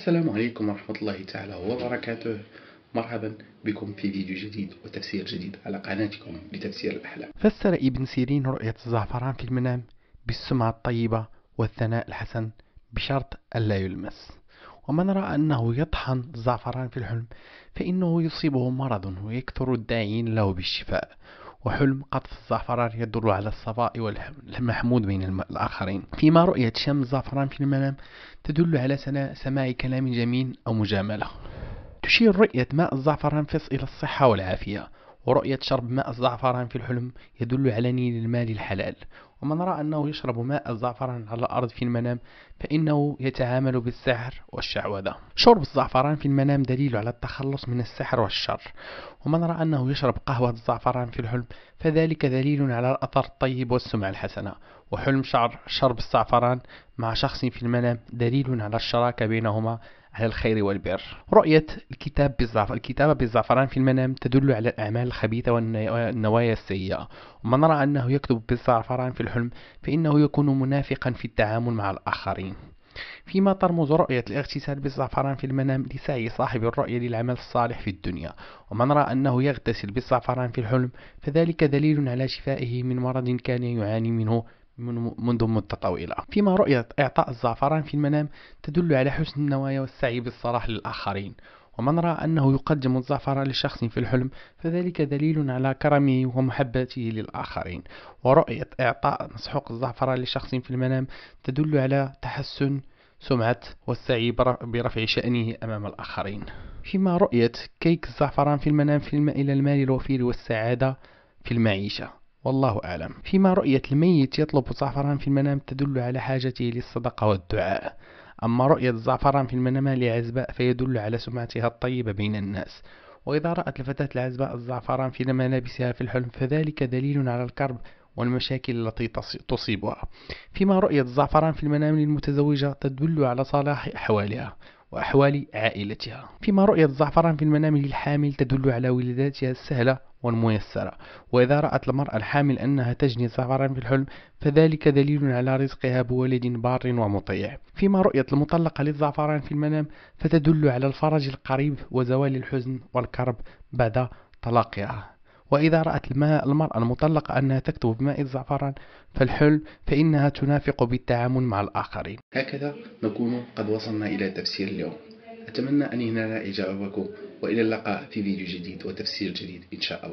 السلام عليكم ورحمة الله تعالى وبركاته مرحبا بكم في فيديو جديد وتفسير جديد على قناتكم لتفسير الأحلام فسر ابن سيرين رؤية الزعفران في المنام بالسمعة الطيبة والثناء الحسن بشرط ألا يلمس ومن رأى أنه يطحن الزعفران في الحلم فإنه يصيبه مرض ويكثر الداعين له بالشفاء وحلم قطف الزعفران يدل على الصفاء والمحمود بين الآخرين فيما رؤية شمس الزعفران في المنام تدل على سماع كلام جميل أو مجاملة تشير رؤية ماء الزعفران فص إلى الصحة والعافية ورؤية شرب ماء الزعفران في الحلم يدل على نيل المال الحلال ومن رأى أنه يشرب ماء الزعفران على الأرض في المنام فإنه يتعامل بالسحر والشعوذة شرب الزعفران في المنام دليل على التخلص من السحر والشر ومن رأى أنه يشرب قهوة الزعفران في الحلم فذلك دليل على الأثر الطيب والسمعة الحسنة وحلم شعر شرب الزعفران مع شخص في المنام دليل على الشراكة بينهما على الخير والبر رؤية الكتاب بالزعف... الكتابة بالزعفران في المنام تدل على الأعمال الخبيثة والنوايا السيئة ومن رأى أنه يكتب بالزعفران في الحلم الحلم فإنه يكون منافقا في التعامل مع الآخرين فيما ترمز رؤية الاغتسال بالزعفران في المنام لسعي صاحب الرؤية للعمل الصالح في الدنيا ومن رأى أنه يغتسل بالزعفران في الحلم فذلك دليل على شفائه من مرض كان يعاني منه منذ مدة طويلة فيما رؤية إعطاء الزعفران في المنام تدل على حسن النوايا والسعي بالصلاح للآخرين ومن رأى أنه يقدم الزعفران لشخص في الحلم فذلك دليل على كرمه ومحبته للآخرين ورؤية إعطاء مسحوق الزعفران لشخص في المنام تدل على تحسن سمعة والسعي برفع شأنه أمام الآخرين فيما رؤية كيك الزعفران في المنام فيلم إلى المال الوفير والسعادة في المعيشة والله أعلم فيما رؤية الميت يطلب الزعفران في المنام تدل على حاجته للصدقة والدعاء أما رؤية الزعفران في المنامة لعزباء فيدل على سمعتها الطيبة بين الناس وإذا رأت الفتاة العزباء الزعفران في ملابسها في الحلم فذلك دليل على الكرب والمشاكل التي تصيبها فيما رؤية الزعفران في المنام للمتزوجة تدل على صلاح أحوالها وأحوال عائلتها فيما رؤية الزعفران في المنام للحامل تدل على ولاداتها السهلة والميسرة وإذا رأت المرأة الحامل أنها تجني زعفرا في الحلم فذلك دليل على رزقها بولد بار ومطيع فيما رؤية المطلقة للزعفران في المنام فتدل على الفرج القريب وزوال الحزن والكرب بعد طلاقها وإذا رأت الماء المرأة المطلقة أنها تكتب بماء الزعفران فالحلم فإنها تنافق بالتعامل مع الآخرين هكذا نكون قد وصلنا إلى تفسير اليوم أتمنى أن ينال إعجابكم وإلى اللقاء في فيديو جديد وتفسير جديد إن شاء الله